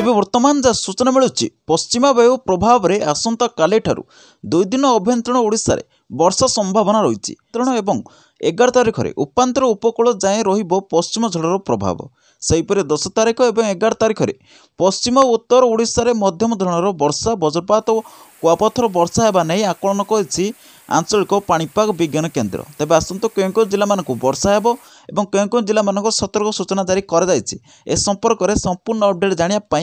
ତେବେ ବର୍ତ୍ତମାନ ଯାହା ସୂଚନା ମିଳୁଛି ପଶ୍ଚିମବାୟୁ ପ୍ରଭାବରେ ଆସନ୍ତାକାଲିଠାରୁ ଦୁଇ ଦିନ ଅଭ୍ୟନ୍ତରୀଣ ଓଡ଼ିଶାରେ ବର୍ଷା ସମ୍ଭାବନା ରହିଛି ତେଣୁ ଏବଂ ଏଗାର ତାରିଖରେ ଉପାନ୍ତର ଉପକୂଳ ଯାଏଁ ରହିବ ପଶ୍ଚିମ ଝଡ଼ର ପ୍ରଭାବ ସେହିପରି ଦଶ ତାରିଖ ଏବଂ ଏଗାର ତାରିଖରେ ପଶ୍ଚିମ ଉତ୍ତର ଓଡ଼ିଶାରେ ମଧ୍ୟମ ଧରଣର ବର୍ଷା ବଜ୍ରପାତ ଓ କୁଆପଥର ବର୍ଷା ହେବା ନେଇ ଆକଳନ କରିଛି आञ्चलिक विज्ञान केन्द्र तपाईँ आसन्तु केही केही जिल्ला वर्षाहे केही केही जिल्ला म सतर्क सूचना कर संपर्क जारीछर्केर संपूर्ण अपडेट जाँडाप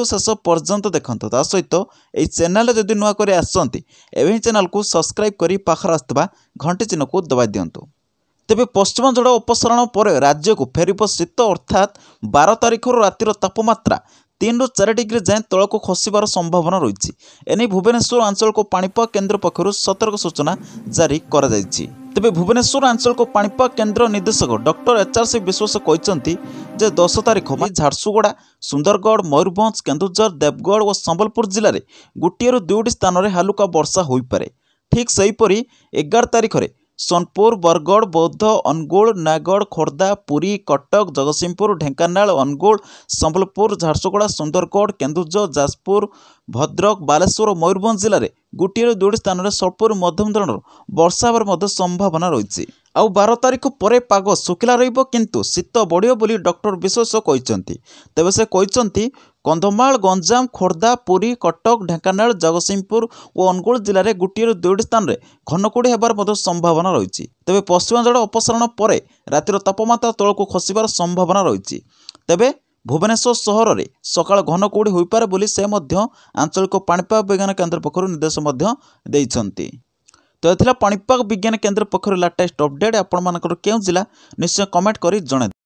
को शेष पर्यन्त देखा ता सहित यही च्याने जति नुवा को सब्सक्राइब गरि पाखर घंटी चिन्ह को दबाई दिनु तपाईँ पश्चिम जड उपसारण पर को फेबि शीत अर्थात बार तारिख रुरा तपामत्रा ତିନିରୁ ଚାରି ଡିଗ୍ରୀ ଯାଏଁ ତଳକୁ ଖସିବାର ସମ୍ଭାବନା ରହିଛି ଏନେଇ ଭୁବନେଶ୍ୱର ଆଞ୍ଚଳିକ ପାଣିପାଗ କେନ୍ଦ୍ର ପକ୍ଷରୁ ସତର୍କ ସୂଚନା ଜାରି କରାଯାଇଛି ତେବେ ଭୁବନେଶ୍ୱର ଆଞ୍ଚଳିକ ପାଣିପାଗ କେନ୍ଦ୍ର ନିର୍ଦ୍ଦେଶକ ଡକ୍ଟର ଏଚ୍ଆର୍ସି ବିଶ୍ୱାସ କହିଛନ୍ତି ଯେ ଦଶ ତାରିଖ ପାଇଁ ଝାରସୁଗୁଡ଼ା ସୁନ୍ଦରଗଡ଼ ମୟୂରଭଞ୍ଜ କେନ୍ଦୁଝର ଦେବଗଡ଼ ଓ ସମ୍ବଲପୁର ଜିଲ୍ଲାରେ ଗୋଟିଏରୁ ଦୁଇଟି ସ୍ଥାନରେ ହାଲୁକା ବର୍ଷା ହୋଇପାରେ ଠିକ୍ ସେହିପରି ଏଗାର ତାରିଖରେ ସୋନପୁର ବରଗଡ଼ ବୌଦ୍ଧ ଅନୁଗୁଳ ନୟାଗଡ଼ ଖୋର୍ଦ୍ଧା ପୁରୀ କଟକ ଜଗତସିଂହପୁର ଢେଙ୍କାନାଳ ଅନୁଗୁଳ ସମ୍ବଲପୁର ଝାରସୁଗୁଡ଼ା ସୁନ୍ଦରଗଡ଼ କେନ୍ଦୁଝର ଯାଜପୁର ଭଦ୍ରକ ବାଲେଶ୍ୱର ଓ ମୟୂରଭଞ୍ଜ ଜିଲ୍ଲାରେ ଗୋଟିଏରୁ ଦୁଇଟି ସ୍ଥାନରେ ସ୍ୱଳ୍ପରୁ ମଧ୍ୟମ ଧରଣର ବର୍ଷା ହେବାର ମଧ୍ୟ ସମ୍ଭାବନା ରହିଛି ଆଉ ବାର ତାରିଖ ପରେ ପାଗ ଶୁଖିଲା ରହିବ କିନ୍ତୁ ଶୀତ ବଢ଼ିବ ବୋଲି ଡକ୍ଟର ବିଶ୍ୱାସ କହିଛନ୍ତି ତେବେ ସେ କହିଛନ୍ତି କନ୍ଧମାଳ ଗଞ୍ଜାମ ଖୋର୍ଦ୍ଧା ପୁରୀ କଟକ ଢେଙ୍କାନାଳ ଜଗତସିଂହପୁର ଓ ଅନୁଗୁଳ ଜିଲ୍ଲାରେ ଗୋଟିଏରୁ ଦୁଇଟି ସ୍ଥାନରେ ଘନକୁଡ଼ି ହେବାର ମଧ୍ୟ ସମ୍ଭାବନା ରହିଛି ତେବେ ପଶ୍ଚିମାଞ୍ଚଳ ଅପସାରଣ ପରେ ରାତିର ତାପମାତ୍ରା ତଳକୁ ଖସିବାର ସମ୍ଭାବନା ରହିଛି ତେବେ ଭୁବନେଶ୍ୱର ସହରରେ ସକାଳ ଘନ କୁହୁଡ଼ି ହୋଇପାରେ ବୋଲି ସେ ମଧ୍ୟ ଆଞ୍ଚଳିକ ପାଣିପାଗ ବିଜ୍ଞାନ କେନ୍ଦ୍ର ପକ୍ଷରୁ ନିର୍ଦ୍ଦେଶ ମଧ୍ୟ ଦେଇଛନ୍ତି ତ ଏଥିଲା ପାଣିପାଗ ବିଜ୍ଞାନ କେନ୍ଦ୍ର ପକ୍ଷରୁ ଲାଟେଷ୍ଟ ଅପଡ଼େଟ୍ ଆପଣମାନଙ୍କର କେଉଁ ଜିଲ୍ଲା ନିଶ୍ଚୟ କମେଣ୍ଟ କରି ଜଣାଇ